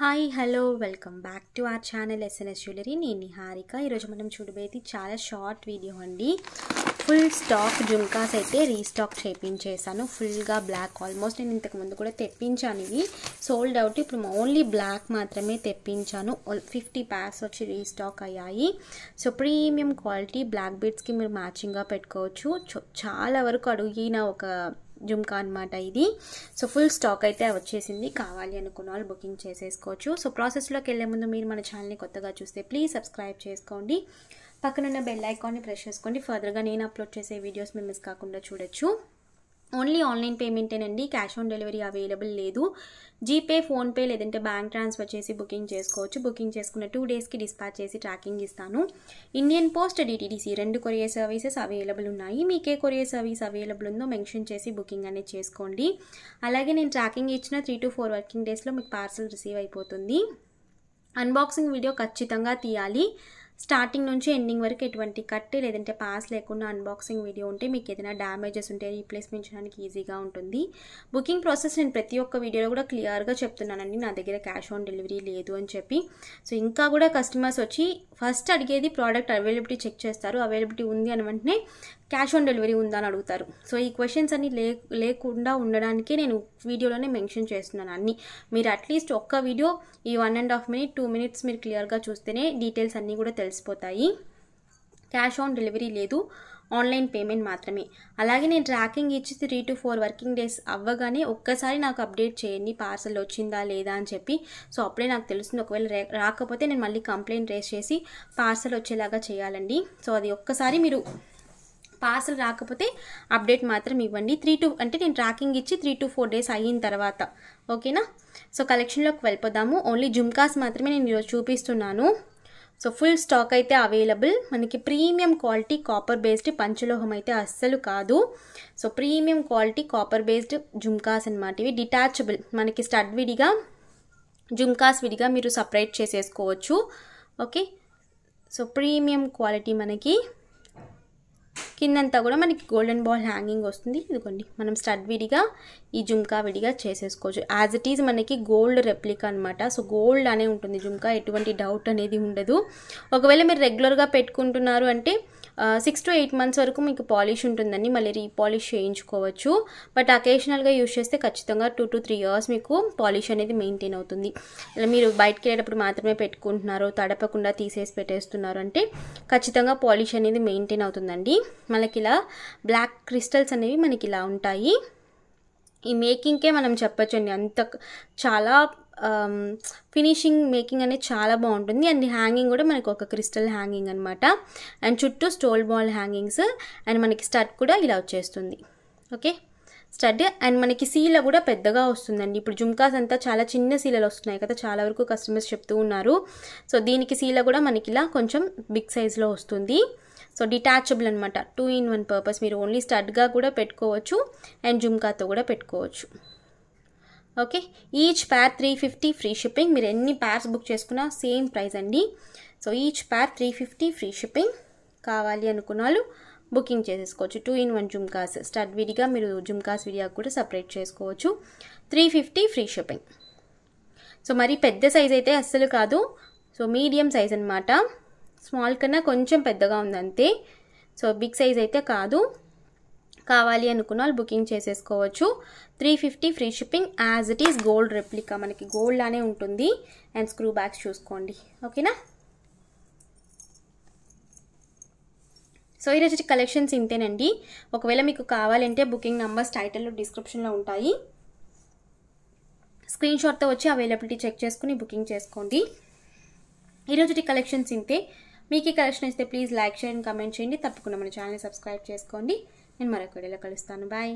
hi hello welcome back to our channel SNS jewellery నేను నిహారిక ఈరోజు మనం చూడబోయేది చాలా షార్ట్ వీడియో అండి ఫుల్ స్టాక్ జుంకాస్ అయితే రీస్టాక్ చేయించేసాను ఫుల్గా బ్లాక్ ఆల్మోస్ట్ నేను ఇంతకుముందు కూడా తెప్పించాను ఇవి సోల్డ్ అవుట్ ఇప్పుడు ఓన్లీ బ్లాక్ మాత్రమే తెప్పించాను ఫిఫ్టీ ప్యాక్స్ వచ్చి రీస్టాక్ అయ్యాయి సో ప్రీమియం క్వాలిటీ బ్లాక్ బీడ్స్కి మీరు మ్యాచింగ్గా పెట్టుకోవచ్చు చాలా వరకు అడిగిన ఒక జుమ్కా అనమాట ఇది సో ఫుల్ స్టాక్ అయితే వచ్చేసింది కావాలి అనుకున్న వాళ్ళు బుకింగ్ చేసేసుకోవచ్చు సో ప్రాసెస్లోకి వెళ్ళే ముందు మీరు మన ఛానల్ని కొత్తగా చూస్తే ప్లీజ్ సబ్స్క్రైబ్ చేసుకోండి పక్కనున్న బెల్ ఐకాన్ని ప్రెస్ చేసుకోండి ఫర్దర్గా నేను అప్లోడ్ చేసే వీడియోస్ మీరు మిస్ కాకుండా చూడొచ్చు ఓన్లీ ఆన్లైన్ పేమెంటేనండి క్యాష్ ఆన్ డెలివరీ అవైలబుల్ లేదు జీపే ఫోన్పే లేదంటే బ్యాంక్ ట్రాన్స్ఫర్ చేసి బుకింగ్ చేసుకోవచ్చు బుకింగ్ చేసుకున్న టూ డేస్కి డిస్పాచ్ చేసి ట్రాకింగ్ ఇస్తాను ఇండియన్ పోస్ట్ డిటీడీసీ రెండు కొరియర్ సర్వీసెస్ అవైలబుల్ ఉన్నాయి మీకే కొరియర్ సర్వీస్ అవైలబుల్ ఉందో మెన్షన్ చేసి బుకింగ్ అనేది చేసుకోండి అలాగే నేను ట్రాకింగ్ ఇచ్చిన త్రీ టు ఫోర్ వర్కింగ్ డేస్లో మీకు పార్సల్ రిసీవ్ అయిపోతుంది అన్బాక్సింగ్ వీడియో ఖచ్చితంగా తీయాలి స్టార్టింగ్ నుంచి ఎండింగ్ వరకు ఎటువంటి కట్ లేదంటే పాస్ లేకుండా అన్బాక్సింగ్ వీడియో ఉంటే మీకు ఏదైనా డ్యామేజెస్ ఉంటే రీప్లేస్మెంట్ చేయడానికి ఈజీగా ఉంటుంది బుకింగ్ ప్రాసెస్ నేను ప్రతి ఒక్క వీడియోలో కూడా క్లియర్గా చెప్తున్నానండి నా దగ్గర క్యాష్ ఆన్ డెలివరీ లేదు అని చెప్పి సో ఇంకా కూడా కస్టమర్స్ వచ్చి ఫస్ట్ అడిగేది ప్రోడక్ట్ అవైలబిలిటీ చెక్ చేస్తారు అవైలబిలిటీ ఉంది అని వెంటనే క్యాష్ ఆన్ డెలివరీ ఉందా అని అడుగుతారు సో ఈ క్వశ్చన్స్ అన్ని లే లేకుండా ఉండడానికి నేను వీడియోలోనే మెన్షన్ చేస్తున్నాను అన్ని మీరు అట్లీస్ట్ ఒక్క వీడియో ఈ one and half minute two minutes మీరు క్లియర్గా చూస్తేనే డీటెయిల్స్ అన్నీ కూడా తెలిసిపోతాయి క్యాష్ ఆన్ డెలివరీ లేదు ఆన్లైన్ పేమెంట్ మాత్రమే అలాగే నేను ట్రాకింగ్ ఇచ్చి three to four working days అవ్వగానే ఒక్కసారి నాకు అప్డేట్ చేయండి పార్సల్ వచ్చిందా లేదా అని చెప్పి సో అప్పుడే నాకు తెలుస్తుంది ఒకవేళ రాకపోతే నేను మళ్ళీ కంప్లైంట్ రేస్ చేసి పార్సల్ వచ్చేలాగా చేయాలండి సో అది ఒక్కసారి మీరు పార్సల్ రాకపోతే అప్డేట్ మాత్రం ఇవ్వండి త్రీ టు అంటే నేను ట్రాకింగ్ ఇచ్చి త్రీ టు ఫోర్ డేస్ అయిన తర్వాత ఓకేనా సో కలెక్షన్లోకి వెళ్ళిపోదాము ఓన్లీ జుమ్కాస్ మాత్రమే నేను ఈరోజు చూపిస్తున్నాను సో ఫుల్ స్టాక్ అయితే అవైలబుల్ మనకి ప్రీమియం క్వాలిటీ కాపర్ బేస్డ్ పంచలోహం అయితే అస్సలు కాదు so premium quality copper based jhumkas అనమాట ఇవి డిటాచబుల్ మనకి స్టడ్ విడిగా జుమ్కాస్ విడిగా మీరు సపరేట్ చేసేసుకోవచ్చు ఓకే సో ప్రీమియం క్వాలిటీ మనకి కిందంతా కూడా మనకి గోల్డెన్ బాల్ హ్యాంగింగ్ వస్తుంది ఇదిగోండి మనం స్టడ్ విడిగా ఈ జుమ్కా విడిగా చేసేసుకోవచ్చు యాజ్ ఇట్ ఈజ్ మనకి గోల్డ్ రెప్లిక్ అనమాట సో గోల్డ్ అనే ఉంటుంది జుమ్కా ఎటువంటి డౌట్ అనేది ఉండదు ఒకవేళ మీరు రెగ్యులర్గా పెట్టుకుంటున్నారు అంటే సిక్స్ టు ఎయిట్ మంత్స్ వరకు మీకు పాలిష్ ఉంటుందండి మళ్ళీ రీపాలిష్ చేయించుకోవచ్చు బట్ అకేషనల్గా యూజ్ చేస్తే ఖచ్చితంగా టూ టు త్రీ ఇయర్స్ మీకు పాలిష్ అనేది మెయింటైన్ అవుతుంది ఇలా మీరు బయటకి వెళ్ళేటప్పుడు మాత్రమే పెట్టుకుంటున్నారు తడపకుండా తీసేసి పెట్టేస్తున్నారు అంటే ఖచ్చితంగా పాలిష్ అనేది మెయింటైన్ అవుతుందండి మనకి ఇలా బ్లాక్ క్రిస్టల్స్ అనేవి మనకి ఇలా ఉంటాయి ఈ మేకింగ్కే మనం చెప్పచ్చండి అంత చాలా ఫినిషింగ్ um, మేకింగ్ అనేది చాలా బాగుంటుంది అండ్ హ్యాంగింగ్ కూడా మనకు ఒక క్రిస్టల్ హ్యాంగింగ్ అనమాట అండ్ చుట్టూ స్టోల్ బాల్ హ్యాంగింగ్స్ అండ్ మనకి స్టడ్ కూడా ఇలా వచ్చేస్తుంది ఓకే స్టడ్ అండ్ మనకి సీల కూడా పెద్దగా వస్తుందండి ఇప్పుడు జుమ్కాస్ అంతా చాలా చిన్న సీలలు వస్తున్నాయి కదా చాలా వరకు కస్టమర్స్ చెప్తూ ఉన్నారు సో దీనికి సీల కూడా మనకి ఇలా కొంచెం బిగ్ సైజ్లో వస్తుంది సో డిటాచబుల్ అనమాట టూ ఇన్ వన్ పర్పస్ మీరు ఓన్లీ స్టడ్గా కూడా పెట్టుకోవచ్చు అండ్ జుమ్కాతో కూడా పెట్టుకోవచ్చు okay each pair three fifty free shipping మీరు ఎన్ని ప్యార్స్ బుక్ చేసుకున్నా సేమ్ ప్రైస్ అండి so each pair three fifty free shipping కావాలి అనుకున్నాళ్ళు బుకింగ్ చేసేసుకోవచ్చు two in one jhumkas stud విడిగా మీరు జుమ్కాస్ విడిగా కూడా సపరేట్ చేసుకోవచ్చు three fifty free shipping so మరి పెద్ద సైజ్ అయితే అస్సలు కాదు సో మీడియం సైజ్ అనమాట స్మాల్ కన్నా కొంచెం పెద్దగా ఉంది అంతే సో బిగ్ సైజ్ అయితే కాదు కావాలి అనుకున్న వాళ్ళు బుకింగ్ చేసేసుకోవచ్చు three fifty free shipping as it is gold replica మనకి గోల్డ్ లానే ఉంటుంది అండ్ స్క్రూ బ్యాగ్స్ చూసుకోండి ఓకేనా సో ఈరోజు కలెక్షన్స్ ఇంతేనండి ఒకవేళ మీకు కావాలంటే బుకింగ్ నంబర్స్ టైటిల్లో డిస్క్రిప్షన్లో ఉంటాయి స్క్రీన్ షాట్తో వచ్చి అవైలబిలిటీ చెక్ చేసుకుని బుకింగ్ చేసుకోండి ఈరోజు కలెక్షన్స్ ఇంతే మీకు ఈ కలెక్షన్ ఇస్తే ప్లీజ్ లైక్ చేయండి కమెంట్ చేయండి తప్పకుండా మన ఛానల్ సబ్స్క్రైబ్ చేసుకోండి నేను మరొక వీడియోలో కలుస్తాను బాయ్